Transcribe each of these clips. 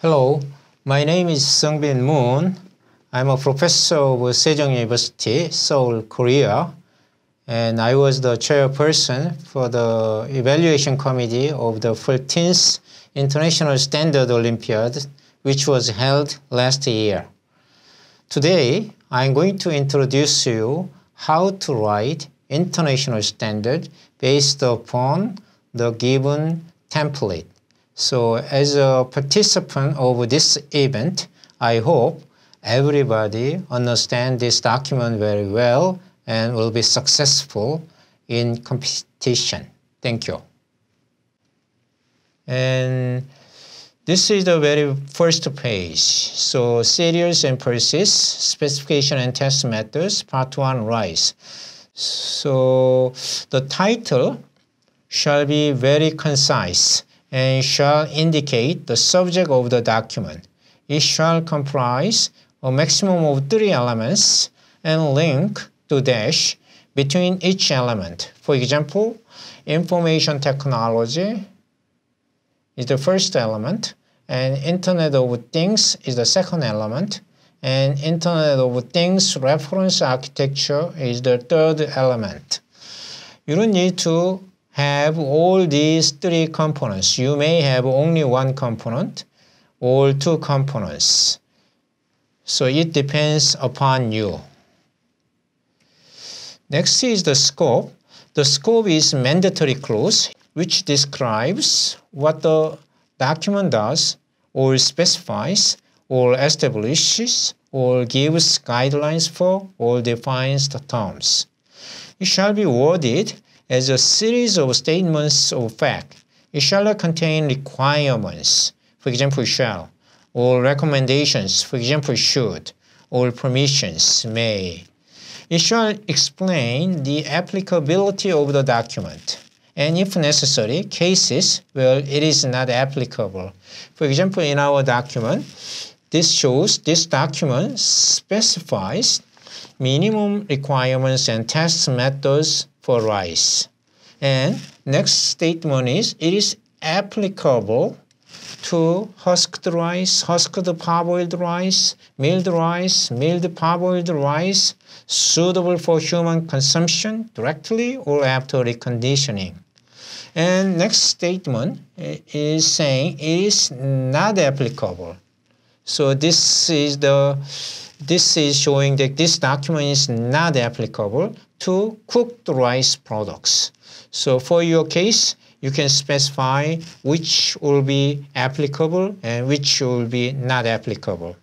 Hello, my name is Sungbin Moon. I'm a professor of Sejong University, Seoul, Korea, and I was the chairperson for the evaluation committee of the 14th International Standard Olympiad, which was held last year. Today, I'm going to introduce you how to write international standard based upon the given template. So as a participant of this event, I hope everybody understand this document very well and will be successful in competition. Thank you. And this is the very first page. So serious and precise specification and test methods, part one, RISE. So the title shall be very concise and shall indicate the subject of the document. It shall comprise a maximum of three elements and link to dash between each element. For example, information technology is the first element and Internet of Things is the second element and Internet of Things reference architecture is the third element. You don't need to have all these three components. You may have only one component or two components. So it depends upon you. Next is the scope. The scope is mandatory clause which describes what the document does or specifies or establishes or gives guidelines for or defines the terms. It shall be worded as a series of statements of fact. It shall contain requirements, for example, shall, or recommendations, for example, should, or permissions, may. It shall explain the applicability of the document and if necessary, cases where it is not applicable. For example, in our document, this shows this document specifies minimum requirements and test methods for rice. And next statement is it is applicable to husked rice, husked parboiled rice, milled rice, milled parboiled rice, suitable for human consumption directly or after reconditioning. And next statement eh, is saying it is not applicable. So this is the this is showing that this document is not applicable to cooked rice products. So for your case, you can specify which will be applicable and which will be not applicable.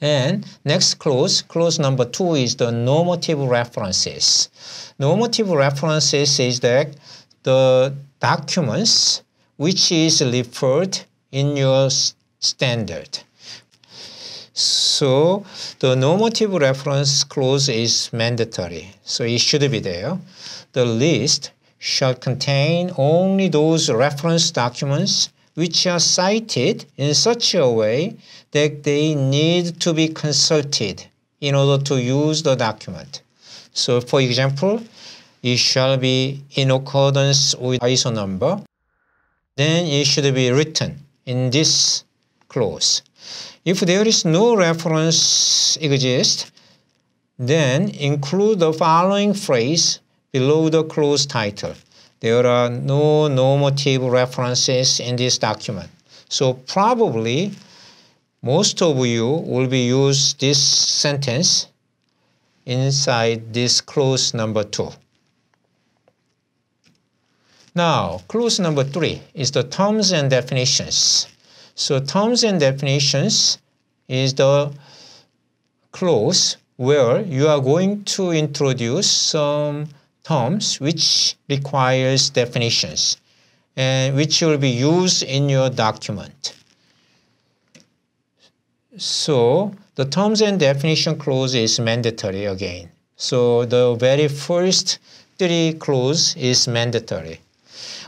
And next clause, clause number two is the normative references. Normative references is that the documents which is referred in your standard. So the normative reference clause is mandatory. So it should be there. The list shall contain only those reference documents which are cited in such a way that they need to be consulted in order to use the document. So for example, it shall be in accordance with ISO number. Then it should be written in this clause. If there is no reference exist, then include the following phrase below the clause title. There are no normative references in this document. So probably most of you will be use this sentence inside this clause number two. Now, clause number three is the terms and definitions. So terms and definitions is the clause where you are going to introduce some terms which requires definitions and which will be used in your document. So the terms and definition clause is mandatory again. So the very first three clause is mandatory.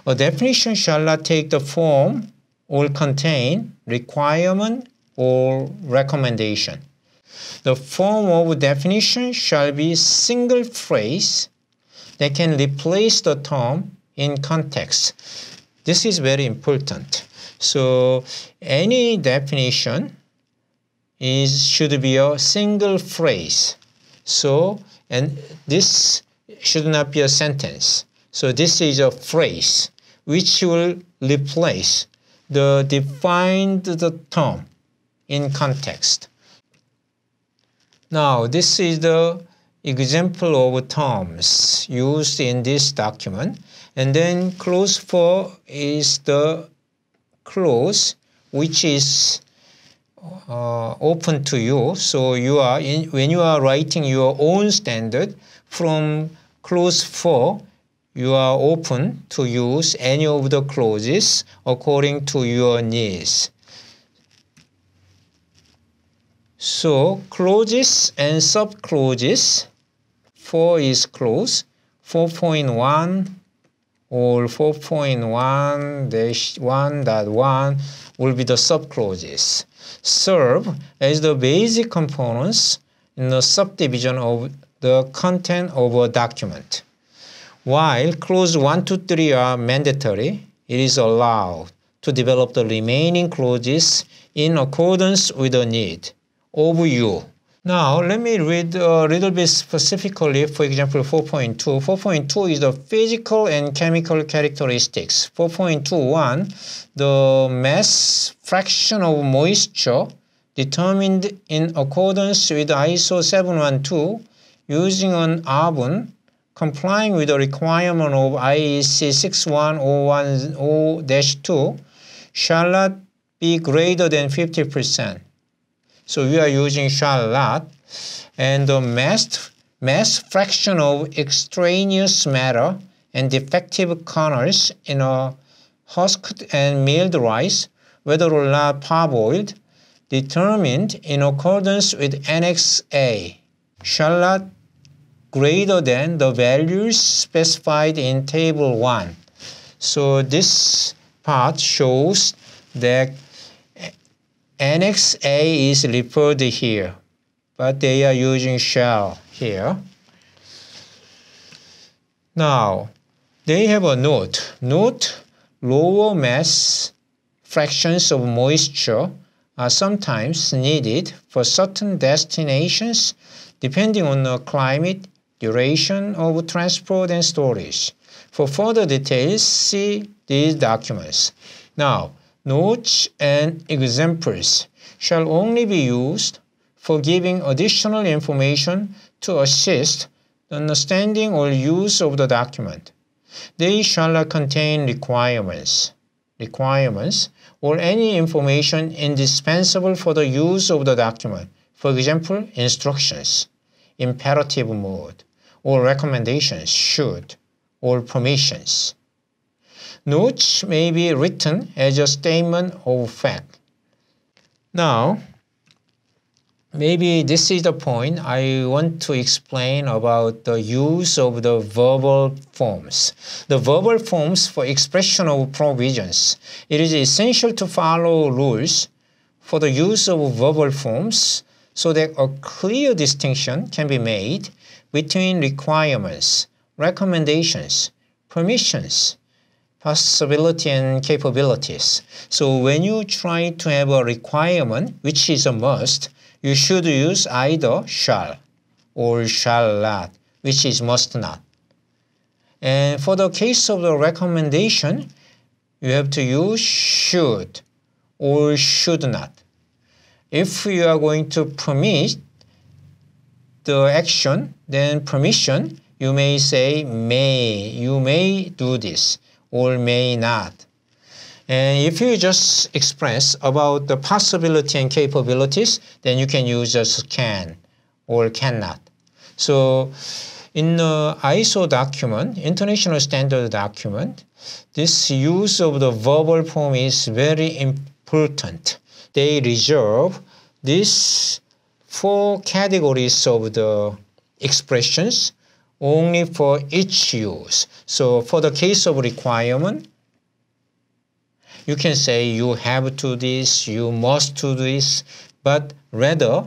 A definition shall not take the form Will contain requirement or recommendation. The form of definition shall be single phrase that can replace the term in context. This is very important. So any definition is should be a single phrase. So and this should not be a sentence. So this is a phrase which will replace the defined the term in context. Now, this is the example of terms used in this document. And then clause 4 is the clause which is uh, open to you. So you are in, when you are writing your own standard from clause 4, you are open to use any of the clauses according to your needs. So clauses and subclauses, 4 is clause, 4.1 or 4.1-1.1 will be the subclauses. Serve as the basic components in the subdivision of the content of a document. While clauses 1 to 3 are mandatory, it is allowed to develop the remaining clauses in accordance with the need of you. Now, let me read a little bit specifically, for example, 4.2. 4.2 is the physical and chemical characteristics. 4.21, the mass fraction of moisture determined in accordance with ISO 712 using an oven complying with the requirement of IEC 61010-2 shall not be greater than 50%. So we are using shall not. And the mass, mass fraction of extraneous matter and defective kernels in a husked and milled rice, whether or not parboiled, determined in accordance with Annex A, shall not greater than the values specified in table 1. So this part shows that annex A is referred here, but they are using shell here. Now, they have a note. Note lower mass fractions of moisture are sometimes needed for certain destinations depending on the climate duration of transport and storage. For further details, see these documents. Now, notes and examples shall only be used for giving additional information to assist the understanding or use of the document. They shall contain requirements, requirements or any information indispensable for the use of the document, for example, instructions, imperative mode, or recommendations should or permissions, Notes may be written as a statement of fact. Now, maybe this is the point I want to explain about the use of the verbal forms. The verbal forms for expression of provisions. It is essential to follow rules for the use of verbal forms so that a clear distinction can be made between requirements, recommendations, permissions, possibility and capabilities. So when you try to have a requirement, which is a must, you should use either shall or shall not, which is must not. And for the case of the recommendation, you have to use should or should not if you are going to permit the action, then permission, you may say may, you may do this, or may not. And if you just express about the possibility and capabilities, then you can use just can or cannot. So in the ISO document, international standard document, this use of the verbal form is very important they reserve these four categories of the expressions only for each use. So for the case of requirement, you can say you have to this, you must do this, but rather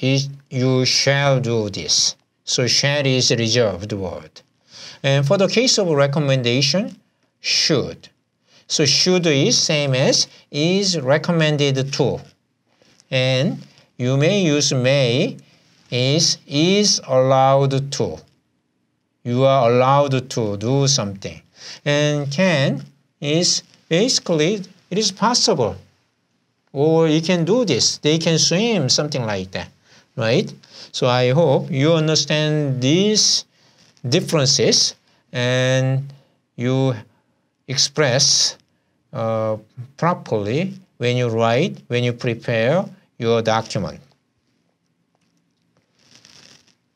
is you shall do this. So shall is reserved word. And for the case of recommendation, should. So should is same as is recommended to. And you may use may is is allowed to. You are allowed to do something. And can is basically it is possible. Or you can do this. They can swim, something like that. Right? So I hope you understand these differences and you express uh, properly when you write, when you prepare your document.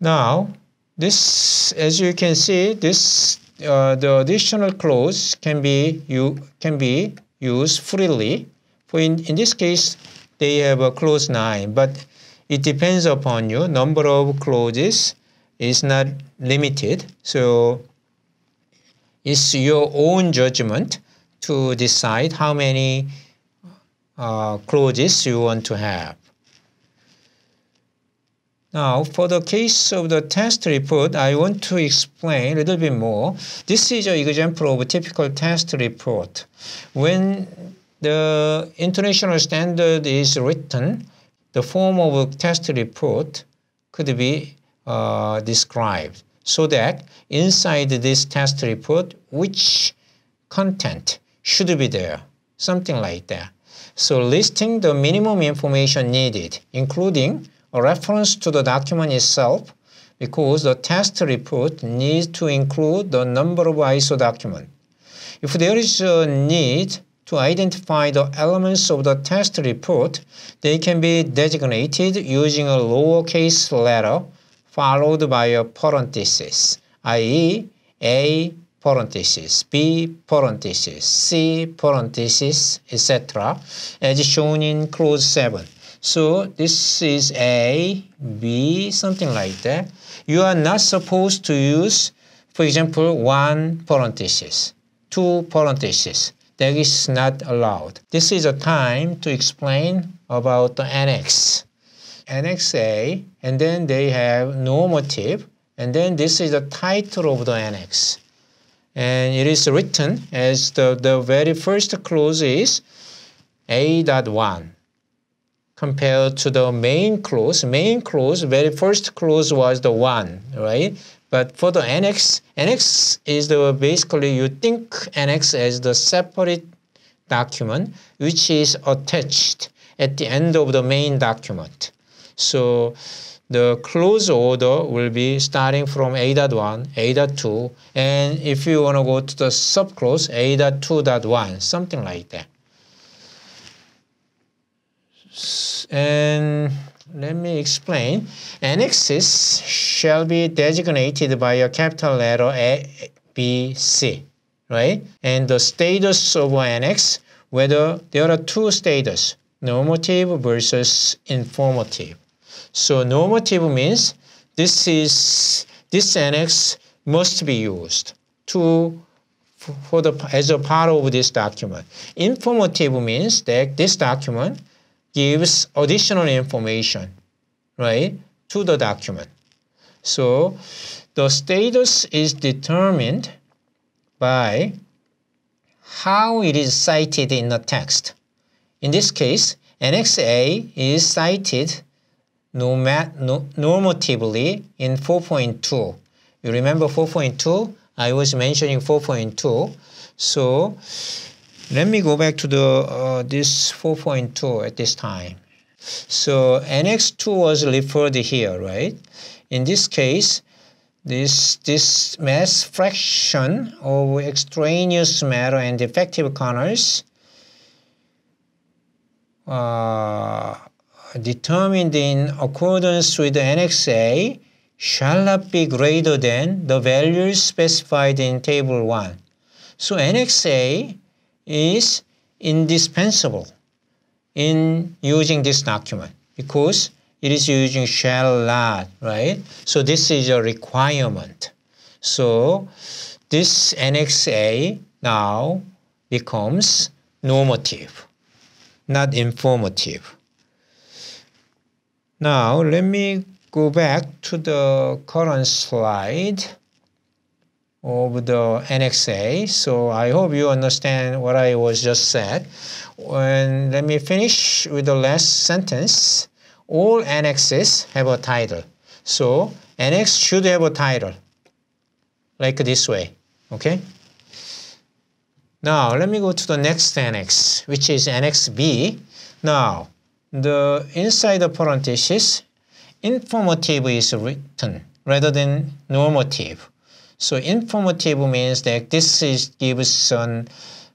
Now, this, as you can see, this uh, the additional clause can be you can be used freely. For in, in this case, they have a clause 9, but it depends upon you. Number of clauses is not limited. So it's your own judgment to decide how many uh, clauses you want to have. Now, for the case of the test report, I want to explain a little bit more. This is an example of a typical test report. When the international standard is written, the form of a test report could be uh, described so that inside this test report, which content should be there, something like that. So listing the minimum information needed, including a reference to the document itself, because the test report needs to include the number of ISO document. If there is a need to identify the elements of the test report, they can be designated using a lowercase letter followed by a parenthesis, i.e. A parenthesis, B parenthesis, C parenthesis, etc. as shown in clause 7. So this is A, B, something like that. You are not supposed to use, for example, one parenthesis, two parentheses. That is not allowed. This is a time to explain about the annex. Annex A and then they have normative, and then this is the title of the annex. And it is written as the, the very first clause is A dot one compared to the main clause. Main clause, very first clause was the one, right? But for the annex, annex is the basically you think annex as the separate document which is attached at the end of the main document. So the close order will be starting from A.1, A.2, and if you want to go to the subclose, A.2.1, something like that. And let me explain. Annexes shall be designated by a capital letter A, B, C, right? And the status of an annex, whether there are two status, normative versus informative. So normative means this is this annex must be used to for the as a part of this document. Informative means that this document gives additional information, right, to the document. So the status is determined by how it is cited in the text. In this case, Annex A is cited norma no, normatively in 4.2. You remember 4.2? I was mentioning 4.2. So let me go back to the uh, this 4.2 at this time. So NX 2 was referred here, right? In this case, this, this mass fraction of extraneous matter and defective kernels uh, determined in accordance with the NXA shall not be greater than the values specified in Table 1. So N X A is indispensable in using this document because it is using shall not, right? So this is a requirement. So this N X A now becomes normative, not informative. Now let me go back to the current slide of the NXA. So I hope you understand what I was just said. And let me finish with the last sentence. All annexes have a title. So annex should have a title, like this way, okay? Now let me go to the next annex, which is annex B. Now, the inside the parenthesis, informative is written rather than normative. So informative means that this is, gives an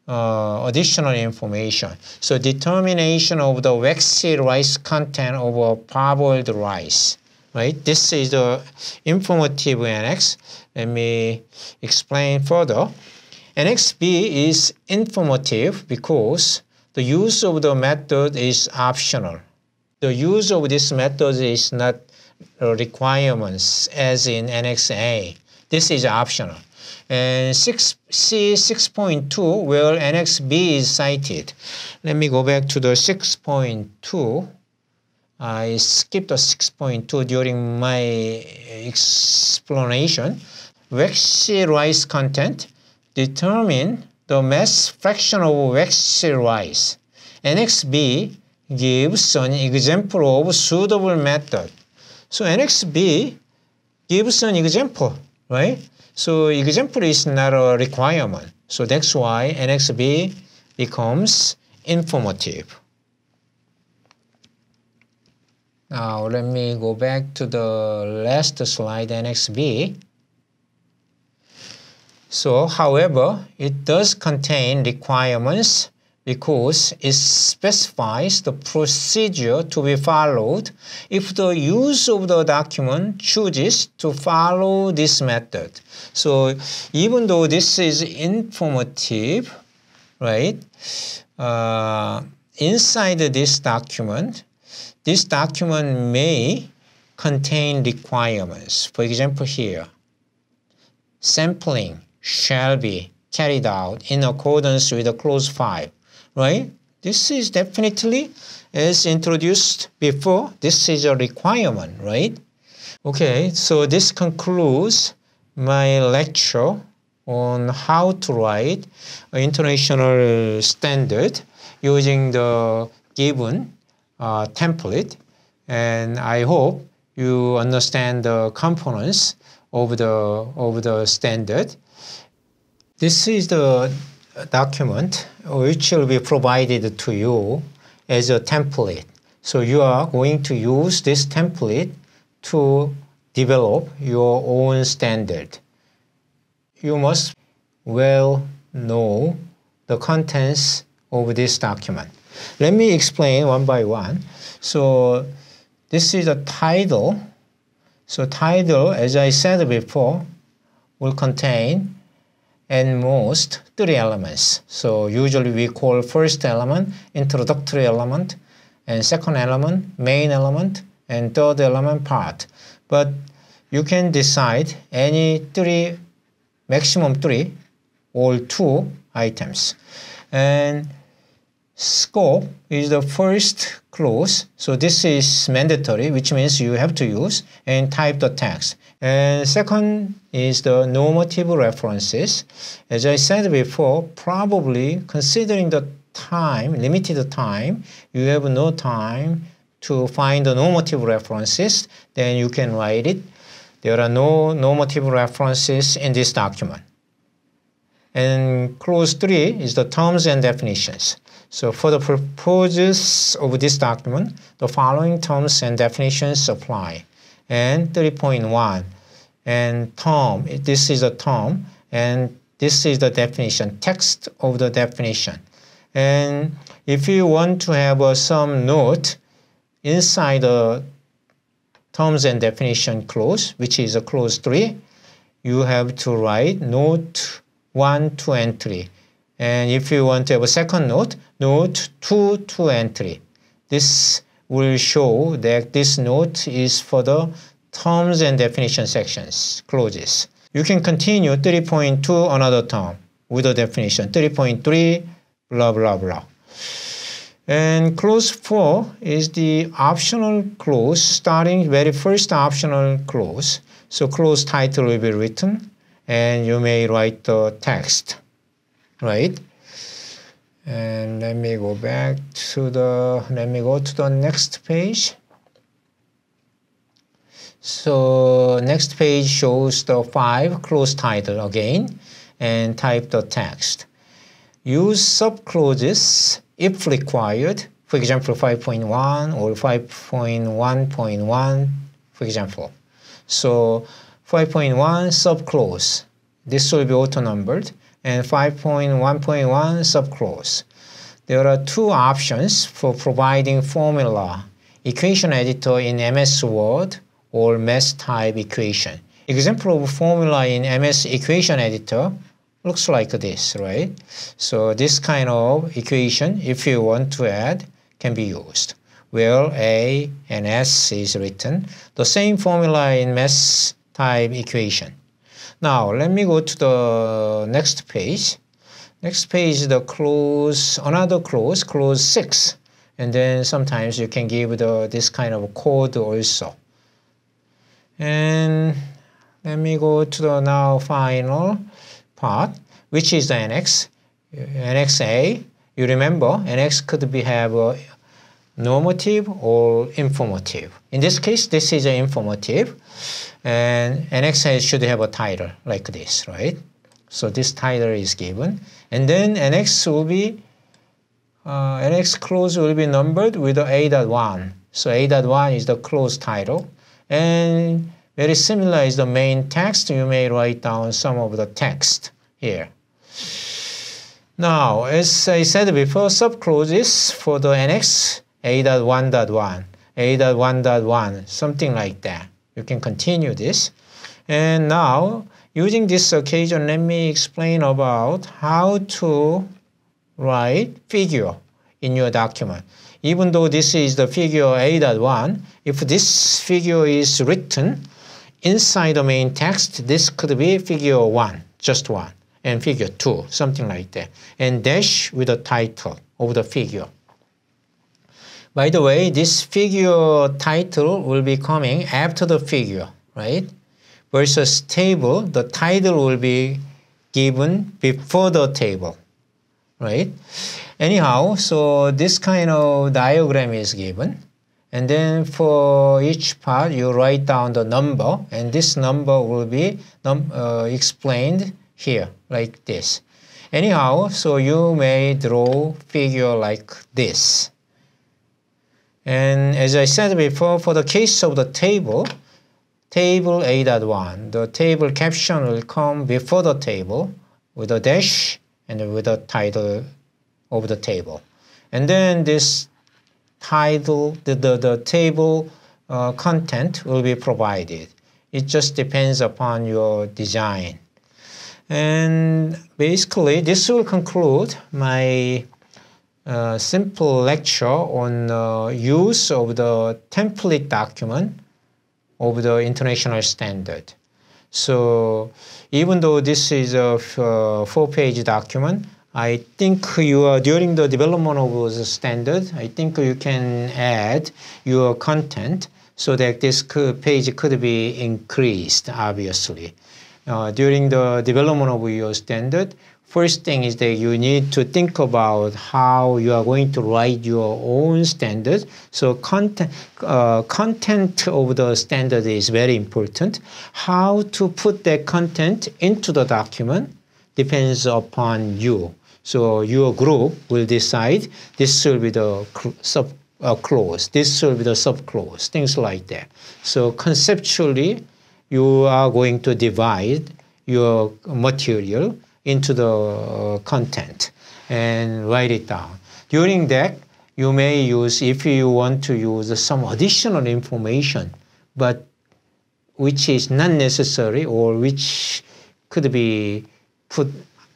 uh, additional information. So determination of the waxy rice content of a parboiled rice. Right? This is the informative annex. Let me explain further. Annex B is informative because the use of the method is optional. The use of this method is not requirements as in Annex A. This is optional. And 6, C 6.2 where Annex B is cited. Let me go back to the 6.2. I skipped the 6.2 during my explanation. Waxy rice content determine the mass fraction of wax rise. N X B gives an example of suitable method. So N X B gives an example, right? So example is not a requirement. So that's why N X B becomes informative. Now let me go back to the last slide, N X B. So, however, it does contain requirements because it specifies the procedure to be followed if the use of the document chooses to follow this method. So even though this is informative, right, uh, inside this document, this document may contain requirements. For example, here, sampling shall be carried out in accordance with the clause 5, right? This is definitely as introduced before. This is a requirement, right? Okay, so this concludes my lecture on how to write an international standard using the given uh, template. And I hope you understand the components of the, of the standard this is the uh, document which will be provided to you as a template. So you are going to use this template to develop your own standard. You must well know the contents of this document. Let me explain one by one. So this is a title. So title, as I said before, will contain and most three elements. So usually we call first element introductory element and second element main element and third element part. But you can decide any three, maximum three or two items. And scope is the first Close. So this is mandatory, which means you have to use and type the text. And second is the normative references. As I said before, probably considering the time, limited time, you have no time to find the normative references, then you can write it. There are no normative references in this document. And clause three is the terms and definitions. So for the purposes of this document, the following terms and definitions apply. And 3.1, and term, this is a term, and this is the definition, text of the definition. And if you want to have uh, some note inside the terms and definition clause, which is a clause 3, you have to write note 1, 2, and 3. And if you want to have a second note, note 2, 2, and 3. This will show that this note is for the terms and definition sections, Closes. You can continue 3.2 another term with a definition, 3.3, blah, blah, blah. And clause 4 is the optional clause, starting very first optional clause. So clause title will be written and you may write the text, right? And let me go back to the, let me go to the next page. So next page shows the five close title again and type the text. Use subclauses if required, for example 5.1 or 5.1.1, for example. So 5.1 subclause. This will be auto-numbered. And 5.1.1 subclause. There are two options for providing formula. Equation editor in MS Word or math type equation. Example of formula in MS equation editor looks like this, right? So this kind of equation, if you want to add, can be used. Where A and S is written. The same formula in math time equation. Now let me go to the next page. Next page the clause, another clause, clause 6. And then sometimes you can give the, this kind of code also. And let me go to the now final part, which is the NX, NXA. you remember, N X could be have a, normative or informative. In this case, this is an informative, and annex should have a title like this, right? So this title is given, and then annex will be uh, annex clause will be numbered with a.1. So a.1 is the clause title, and very similar is the main text. You may write down some of the text here. Now, as I said before, subclauses for the annex a.1.1, A.1.1, something like that. You can continue this. And now, using this occasion, let me explain about how to write figure in your document. Even though this is the figure A.1, if this figure is written inside the main text, this could be figure 1, just 1, and figure 2, something like that. And dash with the title of the figure. By the way, this figure title will be coming after the figure, right? Versus table, the title will be given before the table, right? Anyhow, so this kind of diagram is given. And then for each part, you write down the number. And this number will be num uh, explained here, like this. Anyhow, so you may draw figure like this. And as I said before, for the case of the table, table A.1, the table caption will come before the table with a dash and with a title of the table. And then this title, the, the, the table uh, content will be provided. It just depends upon your design. And basically, this will conclude my simple lecture on uh, use of the template document of the international standard. So even though this is a uh, four-page document, I think you are during the development of the standard, I think you can add your content so that this page could be increased, obviously. Uh, during the development of your standard, First thing is that you need to think about how you are going to write your own standards. So content, uh, content of the standard is very important. How to put that content into the document depends upon you. So your group will decide this will be the sub uh, clause, this will be the sub clause, things like that. So conceptually, you are going to divide your material into the uh, content and write it down. During that, you may use, if you want to use some additional information, but which is not necessary or which could be put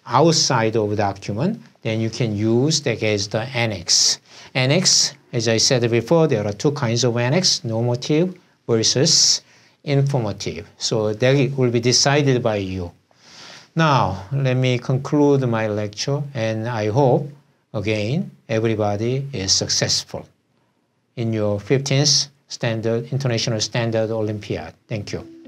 outside of the document, then you can use that as the annex. Annex, as I said before, there are two kinds of annex, normative versus informative. So that will be decided by you. Now, let me conclude my lecture and I hope, again, everybody is successful in your 15th Standard International Standard Olympiad. Thank you.